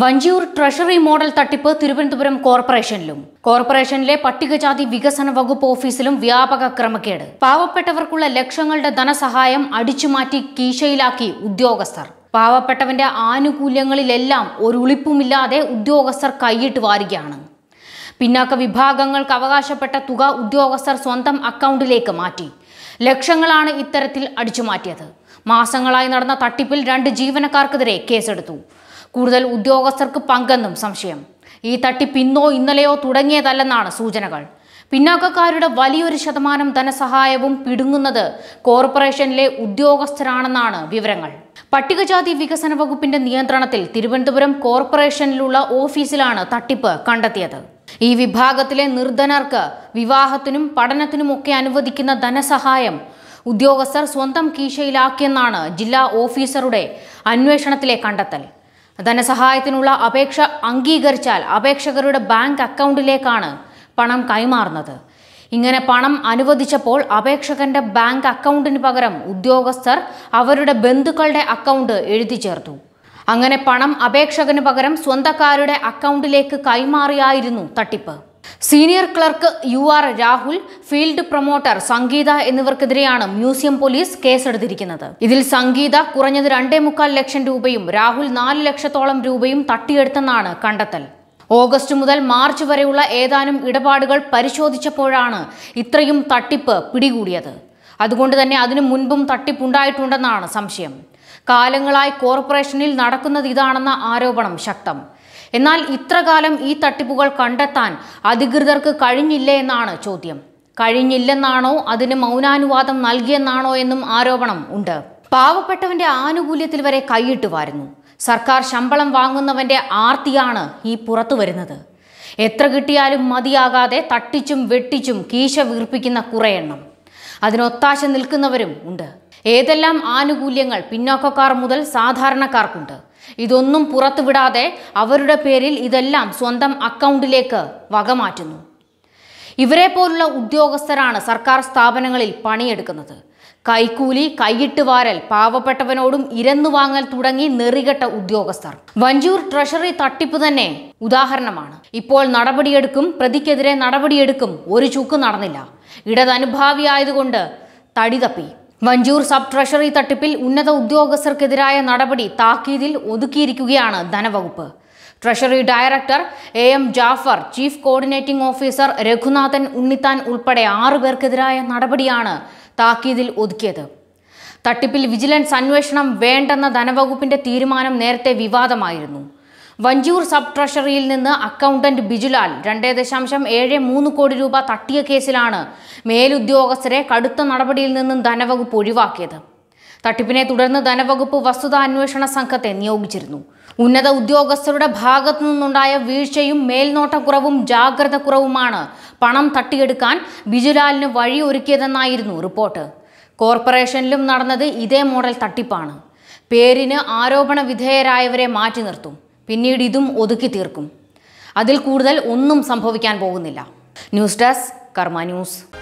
Vanchiyoor treasury model തട്ടിപ്പ് തിരുവനന്തപുരം കോർപ്പറേഷനിലും കോർപ്പറേഷനിലെ പട്ടികജാതി വികസന വകുപ്പ് ഓഫീസിലും വ്യാപക ക്രമക്കേട് പാവപ്പെട്ടവർക്കുള്ള ലക്ഷങ്ങളുടെ ധനസഹായം അടിച്ചുമാറ്റി കീശയിലാക്കി ഉദ്യോഗസ്ഥർ പാവപ്പെട്ടവന്റെ ആനുകൂല്യങ്ങളിലെല്ലാം ഒരുളിപ്പുമില്ലാതെ ഉദ്യോഗസ്ഥർ കൈയിട്ട് വാരുകയാണ് പിന്നാക്ക വിഭാഗങ്ങൾക്ക് അവകാശപ്പെട്ട തുക ഉദ്യോഗസ്ഥർ സ്വന്തം അക്കൗണ്ടിലേക്ക് മാറ്റി ലക്ഷങ്ങളാണ് ഇത്തരത്തിൽ അടിച്ചുമാറ്റിയത് മാസങ്ങളായി നടന്ന തട്ടിപ്പിൽ രണ്ട് ജീവനക്കാർക്കെതിരെ കേസെടുത്തു കൂടുതൽ ഉദ്യോഗസ്ഥർക്ക് പങ്കെന്നും സംശയം ഈ തട്ടിപ്പ് ഇന്നോ ഇന്നലെയോ തുടങ്ങിയതല്ലെന്നാണ് സൂചനകൾ പിന്നാക്കക്കാരുടെ വലിയൊരു ശതമാനം ധനസഹായവും പിടുങ്ങുന്നത് കോർപ്പറേഷനിലെ ഉദ്യോഗസ്ഥരാണെന്നാണ് വിവരങ്ങൾ പട്ടികജാതി വികസന വകുപ്പിന്റെ നിയന്ത്രണത്തിൽ തിരുവനന്തപുരം കോർപ്പറേഷനിലുള്ള ഓഫീസിലാണ് തട്ടിപ്പ് കണ്ടെത്തിയത് ഈ വിഭാഗത്തിലെ നിർധനർക്ക് വിവാഹത്തിനും പഠനത്തിനുമൊക്കെ അനുവദിക്കുന്ന ധനസഹായം ഉദ്യോഗസ്ഥർ സ്വന്തം കീശയിലാക്കിയെന്നാണ് ജില്ലാ ഓഫീസറുടെ അന്വേഷണത്തിലെ കണ്ടെത്തൽ ധനസഹായത്തിനുള്ള അപേക്ഷ അംഗീകരിച്ചാൽ അപേക്ഷകരുടെ ബാങ്ക് അക്കൗണ്ടിലേക്കാണ് പണം കൈമാറുന്നത് ഇങ്ങനെ പണം അനുവദിച്ചപ്പോൾ അപേക്ഷകന്റെ ബാങ്ക് അക്കൗണ്ടിന് പകരം ഉദ്യോഗസ്ഥർ അവരുടെ ബന്ധുക്കളുടെ അക്കൗണ്ട് എഴുതി ചേർത്തു അങ്ങനെ പണം അപേക്ഷകന് പകരം സ്വന്തക്കാരുടെ അക്കൗണ്ടിലേക്ക് കൈമാറിയായിരുന്നു തട്ടിപ്പ് senior clerk U R Rahul field promoter Sangeetha എന്നിവർക്കെതിരെയാണ് മ്യൂസിയം പോലീസ് കേസെടുത്തിരിക്കുന്നത് ഇതിൽ സംഗീത കുറഞ്ഞത് രണ്ടേ മുക്കാൽ ലക്ഷം രൂപയും രാഹുൽ നാല് ലക്ഷത്തോളം രൂപയും തട്ടിയെടുത്തെന്നാണ് കണ്ടെത്തൽ ഓഗസ്റ്റ് മുതൽ മാർച്ച് വരെയുള്ള ഏതാനും ഇടപാടുകൾ പരിശോധിച്ചപ്പോഴാണ് ഇത്രയും തട്ടിപ്പ് പിടികൂടിയത് അതുകൊണ്ട് തന്നെ അതിനു മുൻപും തട്ടിപ്പുണ്ടായിട്ടുണ്ടെന്നാണ് സംശയം കാലങ്ങളായി കോർപ്പറേഷനിൽ നടക്കുന്നത് ഇതാണെന്ന ആരോപണം ശക്തം എന്നാൽ ഇത്രകാലം ഈ തട്ടിപ്പുകൾ കണ്ടെത്താൻ അധികൃതർക്ക് കഴിഞ്ഞില്ലേ എന്നാണ് ചോദ്യം കഴിഞ്ഞില്ലെന്നാണോ അതിന് മൗനാനുവാദം നൽകിയെന്നാണോ എന്നും ആരോപണം ഉണ്ട് പാവപ്പെട്ടവന്റെ ആനുകൂല്യത്തിൽ വരെ കൈയിട്ട് വാരുന്നു സർക്കാർ ശമ്പളം വാങ്ങുന്നവന്റെ ആർത്തിയാണ് ഈ പുറത്തു വരുന്നത് എത്ര കിട്ടിയാലും മതിയാകാതെ തട്ടിച്ചും വെട്ടിച്ചും കീശ വീർപ്പിക്കുന്ന കുറേ എണ്ണം അതിനൊത്താശ നിൽക്കുന്നവരും ഉണ്ട് ഏതെല്ലാം ആനുകൂല്യങ്ങൾ പിന്നോക്കക്കാർ മുതൽ സാധാരണക്കാർക്കുണ്ട് ഇതൊന്നും പുറത്തുവിടാതെ അവരുടെ പേരിൽ ഇതെല്ലാം സ്വന്തം അക്കൗണ്ടിലേക്ക് വകമാറ്റുന്നു ഇവരെ പോലുള്ള ഉദ്യോഗസ്ഥരാണ് സർക്കാർ സ്ഥാപനങ്ങളിൽ പണിയെടുക്കുന്നത് കൈക്കൂലി കൈയിട്ട് വാരൽ പാവപ്പെട്ടവനോടും ഇരന്നു വാങ്ങൽ തുടങ്ങി നെറികെട്ട ഉദ്യോഗസ്ഥർ വഞ്ചൂർ ട്രഷറി തട്ടിപ്പ് തന്നെ ഉദാഹരണമാണ് ഇപ്പോൾ നടപടിയെടുക്കും പ്രതിക്കെതിരെ നടപടിയെടുക്കും ഒരു ചുക്ക് നടന്നില്ല ഇടതനുഭാവിയായതുകൊണ്ട് തടി തപ്പി വഞ്ചൂർ സബ് ട്രഷറി തട്ടിപ്പിൽ ഉന്നത ഉദ്യോഗസ്ഥർക്കെതിരായ നടപടി താക്കീതിൽ ഒതുക്കിയിരിക്കുകയാണ് ധനവകുപ്പ് treasury director A M Jafar chief coordinating officer Raghunathan Unnithan ഉൾപ്പെടെ ആറു പേർക്കെതിരായ നടപടിയാണ് താക്കീതിൽ ഒതുക്കിയത് തട്ടിപ്പിൽ വിജിലൻസ് അന്വേഷണം വേണ്ടെന്ന ധനവകുപ്പിന്റെ തീരുമാനം നേരത്തെ വിവാദമായിരുന്നു വഞ്ചൂർ സബ് ട്രഷറിയിൽ നിന്ന് അക്കൗണ്ടന്റ് ബിജുലാൽ രണ്ടേ ദശാംശം ഏഴ് മൂന്ന് കോടി രൂപ തട്ടിയ കേസിലാണ് മേലുദ്യോഗസ്ഥരെ കടുത്ത നടപടിയിൽ നിന്നും ധനവകുപ്പ് ഒഴിവാക്കിയത് തട്ടിപ്പിനെ തുടർന്ന് ധനവകുപ്പ് വസ്തുത അന്വേഷണ സംഘത്തെ നിയോഗിച്ചിരുന്നു ഉന്നത ഉദ്യോഗസ്ഥരുടെ ഭാഗത്തു നിന്നുണ്ടായ വീഴ്ചയും മേൽനോട്ടക്കുറവും ജാഗ്രതക്കുറവുമാണ് പണം തട്ടിയെടുക്കാൻ ബിജുലാലിന് വഴിയൊരുക്കിയതെന്നായിരുന്നു റിപ്പോർട്ട് കോർപ്പറേഷനിലും നടന്നത് ഇതേ മോഡൽ തട്ടിപ്പാണ് പേരിന് ആരോപണ വിധേയരായവരെ മാറ്റി നിർത്തും പിന്നീട് ഇതും ഒതുക്കി തീർക്കും അതിൽ കൂടുതൽ ഒന്നും സംഭവിക്കാൻ പോകുന്നില്ല ന്യൂസ് ഡെസ്ക് കർമ്മ ന്യൂസ്